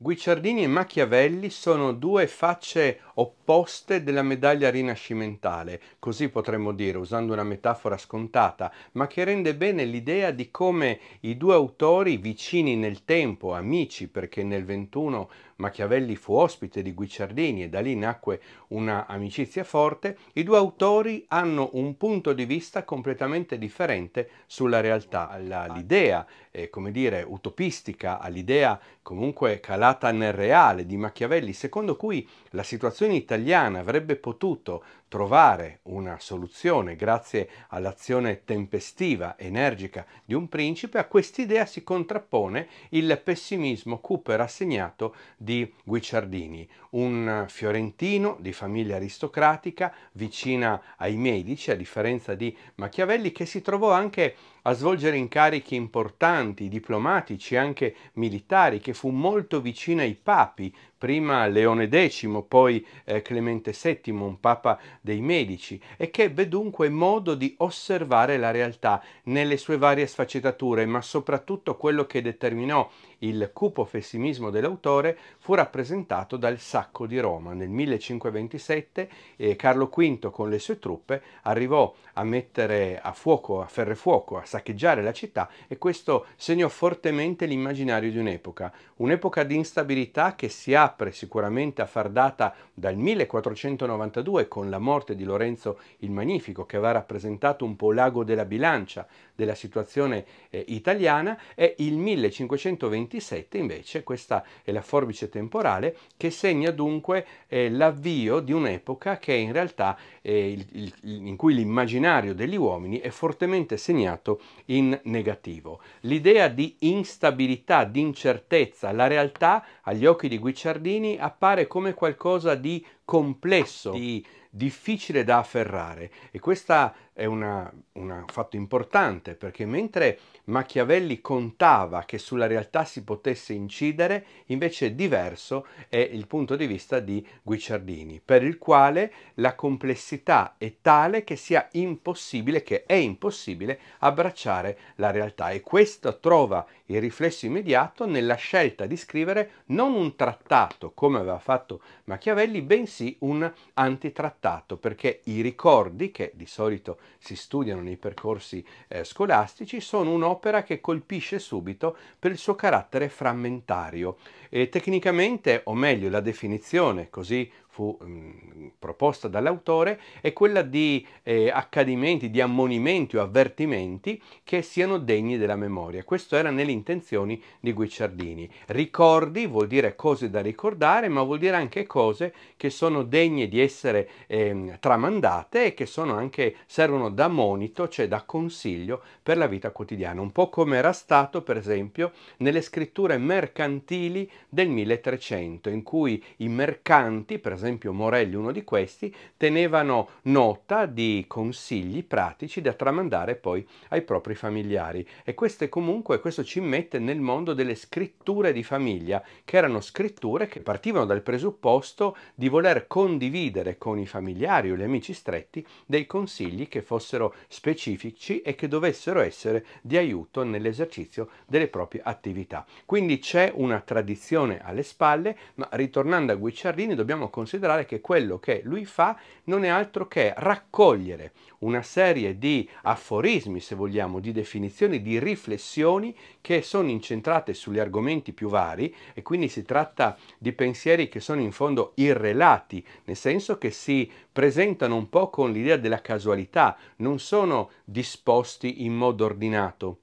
Guicciardini e Machiavelli sono due facce opposte della medaglia rinascimentale, così potremmo dire, usando una metafora scontata, ma che rende bene l'idea di come i due autori, vicini nel tempo, amici, perché nel 21 Machiavelli fu ospite di Guicciardini e da lì nacque una amicizia forte, i due autori hanno un punto di vista completamente differente sulla realtà. L'idea, eh, come dire, utopistica, all'idea comunque calata nel reale di Machiavelli, secondo cui la situazione italiana avrebbe potuto trovare una soluzione grazie all'azione tempestiva, energica di un principe, a quest'idea si contrappone il pessimismo Cooper assegnato di Guicciardini, un fiorentino di famiglia aristocratica vicina ai Medici, a differenza di Machiavelli, che si trovò anche a svolgere incarichi importanti, diplomatici, anche militari, che fu molto vicino ai papi, prima Leone X, poi eh, Clemente VII, un papa dei medici e che ebbe dunque modo di osservare la realtà nelle sue varie sfaccettature, ma soprattutto quello che determinò il cupo pessimismo dell'autore fu rappresentato dal sacco di Roma. Nel 1527 eh, Carlo V con le sue truppe arrivò a mettere a fuoco, a ferre fuoco, a saccheggiare la città e questo segnò fortemente l'immaginario di un'epoca un'epoca di instabilità che si apre sicuramente a far data dal 1492 con la morte di Lorenzo il Magnifico che aveva rappresentato un po' l'ago della bilancia della situazione eh, italiana e il 1527 invece, questa è la forbice temporale, che segna dunque eh, l'avvio di un'epoca che in realtà eh, il, il, in cui l'immaginario degli uomini è fortemente segnato in negativo. L'idea di instabilità, di incertezza, complessa. La realtà, agli occhi di Guicciardini, appare come qualcosa di complesso, di difficile da afferrare e questo è un fatto importante perché mentre Machiavelli contava che sulla realtà si potesse incidere, invece diverso è il punto di vista di Guicciardini, per il quale la complessità è tale che sia impossibile, che è impossibile abbracciare la realtà e questo trova il riflesso immediato nella scelta di scrivere non un trattato come aveva fatto Machiavelli, bensì un antitrattato trattato perché i ricordi, che di solito si studiano nei percorsi eh, scolastici, sono un'opera che colpisce subito per il suo carattere frammentario. E tecnicamente, o meglio, la definizione, così fu mh, mm, proposta dall'autore è quella di eh, accadimenti, di ammonimenti o avvertimenti che siano degni della memoria. Questo era nelle intenzioni di Guicciardini. Ricordi vuol dire cose da ricordare, ma vuol dire anche cose che sono degne di essere eh, tramandate e che sono anche, servono da monito, cioè da consiglio per la vita quotidiana, un po' come era stato per esempio nelle scritture mercantili del 1300, in cui i mercanti, per esempio, esempio Morelli uno di questi, tenevano nota di consigli pratici da tramandare poi ai propri familiari e questo comunque questo ci mette nel mondo delle scritture di famiglia, che erano scritture che partivano dal presupposto di voler condividere con i familiari o gli amici stretti dei consigli che fossero specifici e che dovessero essere di aiuto nell'esercizio delle proprie attività. Quindi c'è una tradizione alle spalle, ma ritornando a Guicciardini dobbiamo considerare considerare che quello che lui fa non è altro che raccogliere una serie di aforismi, se vogliamo, di definizioni, di riflessioni che sono incentrate sugli argomenti più vari e quindi si tratta di pensieri che sono in fondo irrelati, nel senso che si presentano un po' con l'idea della casualità, non sono disposti in modo ordinato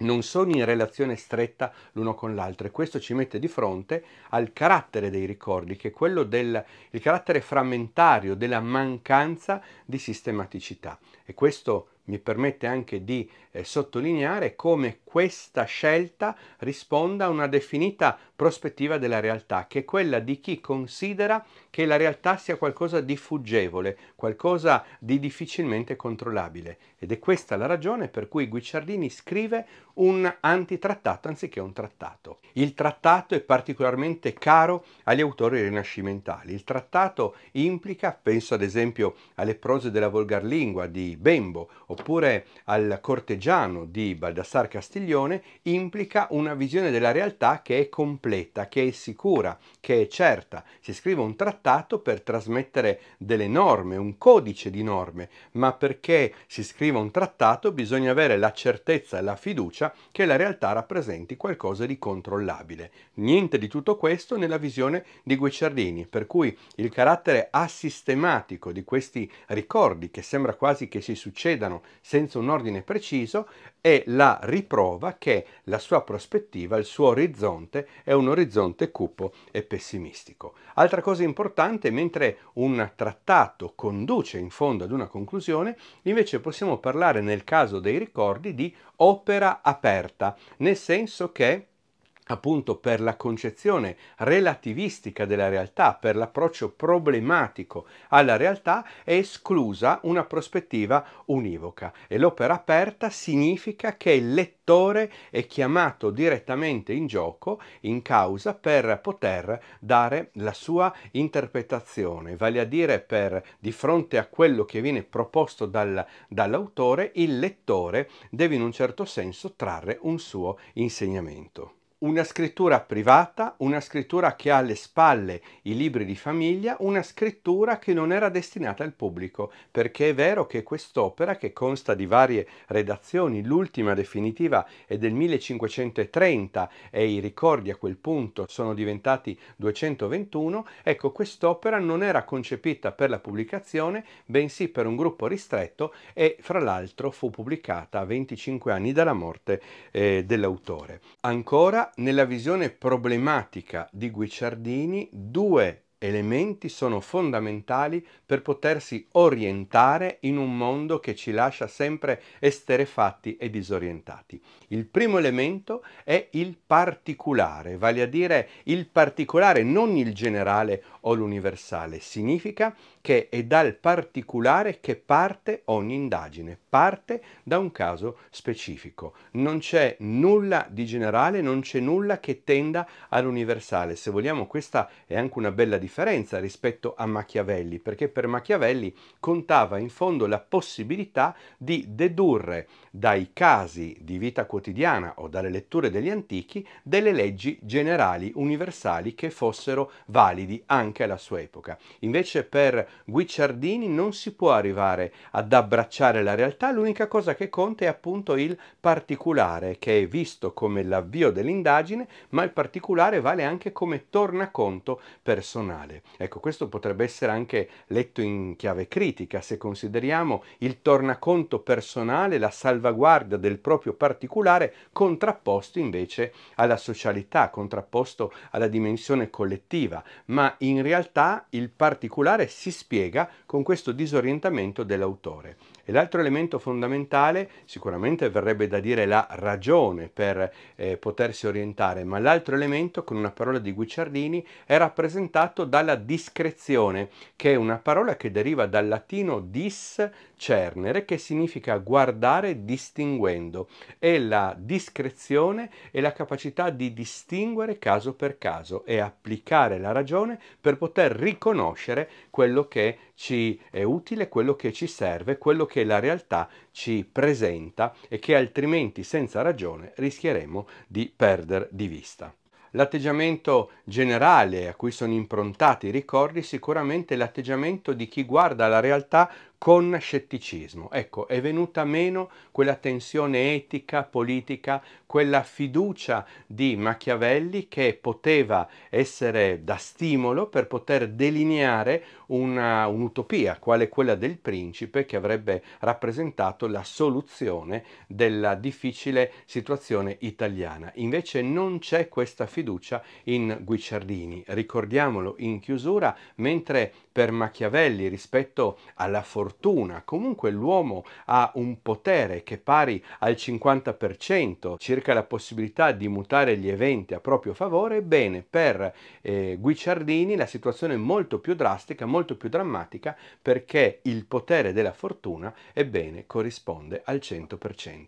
non sono in relazione stretta l'uno con l'altro e questo ci mette di fronte al carattere dei ricordi, che è quello del carattere frammentario, della mancanza di sistematicità. E questo mi permette anche di eh, sottolineare come questa scelta risponda a una definita prospettiva della realtà, che è quella di chi considera che la realtà sia qualcosa di fuggevole, qualcosa di difficilmente controllabile. Ed è questa la ragione per cui Guicciardini scrive un antitrattato anziché un trattato. Il trattato è particolarmente caro agli autori rinascimentali. Il trattato implica, penso ad esempio alle prose della volgar lingua di Bembo, oppure al cortegiano di Baldassar Castiglione implica una visione della realtà che è completa, che è sicura, che è certa. Si scrive un trattato per trasmettere delle norme, un codice di norme, ma perché si scriva un trattato bisogna avere la certezza e la fiducia che la realtà rappresenti qualcosa di controllabile. Niente di tutto questo nella visione di Guicciardini, per cui il carattere assistematico di questi ricordi, che sembra quasi che si succedano senza un ordine preciso è la riprova che la sua prospettiva, il suo orizzonte è un orizzonte cupo e pessimistico. Altra cosa importante, mentre un trattato conduce in fondo ad una conclusione, invece possiamo parlare nel caso dei ricordi di opera aperta, nel senso che appunto per la concezione relativistica della realtà, per l'approccio problematico alla realtà, è esclusa una prospettiva univoca e l'opera aperta significa che il lettore è chiamato direttamente in gioco, in causa, per poter dare la sua interpretazione, vale a dire per di fronte a quello che viene proposto dal, dall'autore, il lettore deve in un certo senso trarre un suo insegnamento una scrittura privata, una scrittura che ha alle spalle i libri di famiglia, una scrittura che non era destinata al pubblico, perché è vero che quest'opera, che consta di varie redazioni, l'ultima definitiva è del 1530 e i ricordi a quel punto sono diventati 221, ecco quest'opera non era concepita per la pubblicazione, bensì per un gruppo ristretto e fra l'altro fu pubblicata a 25 anni dalla morte eh, dell'autore. Ancora nella visione problematica di Guicciardini due elementi sono fondamentali per potersi orientare in un mondo che ci lascia sempre esterefatti e disorientati. Il primo elemento è il particolare, vale a dire il particolare, non il generale o l'universale, significa che è dal particolare che parte ogni indagine, parte da un caso specifico. Non c'è nulla di generale, non c'è nulla che tenda all'universale. Se vogliamo questa è anche una bella differenza rispetto a Machiavelli, perché per Machiavelli contava in fondo la possibilità di dedurre dai casi di vita quotidiana o dalle letture degli antichi delle leggi generali, universali, che fossero validi anche anche alla sua epoca. Invece per Guicciardini non si può arrivare ad abbracciare la realtà, l'unica cosa che conta è appunto il particolare, che è visto come l'avvio dell'indagine, ma il particolare vale anche come tornaconto personale. Ecco, questo potrebbe essere anche letto in chiave critica, se consideriamo il tornaconto personale, la salvaguardia del proprio particolare, contrapposto invece alla socialità, contrapposto alla dimensione collettiva, ma in realtà il particolare si spiega con questo disorientamento dell'autore. E l'altro elemento fondamentale, sicuramente verrebbe da dire la ragione per eh, potersi orientare, ma l'altro elemento, con una parola di Guicciardini, è rappresentato dalla discrezione, che è una parola che deriva dal latino discernere, che significa guardare distinguendo. E la discrezione è la capacità di distinguere caso per caso e applicare la ragione per poter riconoscere quello che è ci è utile, quello che ci serve, quello che la realtà ci presenta e che altrimenti senza ragione rischieremo di perdere di vista. L'atteggiamento generale a cui sono improntati i ricordi sicuramente è l'atteggiamento di chi guarda la realtà con scetticismo. Ecco, è venuta meno quella tensione etica, politica, quella fiducia di Machiavelli che poteva essere da stimolo per poter delineare una, un'utopia, quale quella del principe, che avrebbe rappresentato la soluzione della difficile situazione italiana. Invece non c'è questa fiducia in Guicciardini. Ricordiamolo in chiusura, mentre per Machiavelli rispetto alla fortuna fortuna, comunque l'uomo ha un potere che pari al 50% circa la possibilità di mutare gli eventi a proprio favore, bene, per eh, Guicciardini la situazione è molto più drastica, molto più drammatica, perché il potere della fortuna, ebbene, corrisponde al 100%.